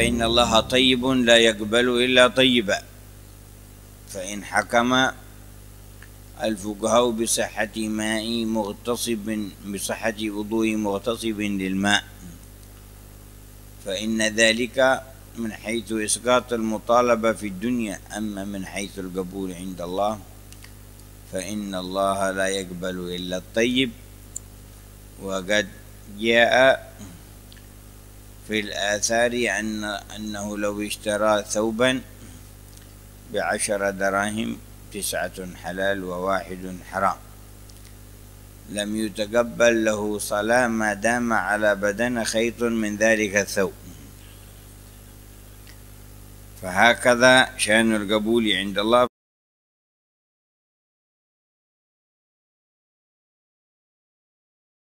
فإن الله طيب لا يقبل إلا طيبا فإن حكم الفقهاء بصحة ماء مغتصب بصحة وضوء مغتصب للماء فإن ذلك من حيث إسقاط المطالبة في الدنيا أما من حيث القبول عند الله فإن الله لا يقبل إلا الطيب وقد جاء في الآثار أن أنه لو اشترى ثوبا بعشر دراهم تسعة حلال وواحد حرام لم يتقبل له صلاة ما دام على بدن خيط من ذلك الثوب فهكذا شأن القبول عند الله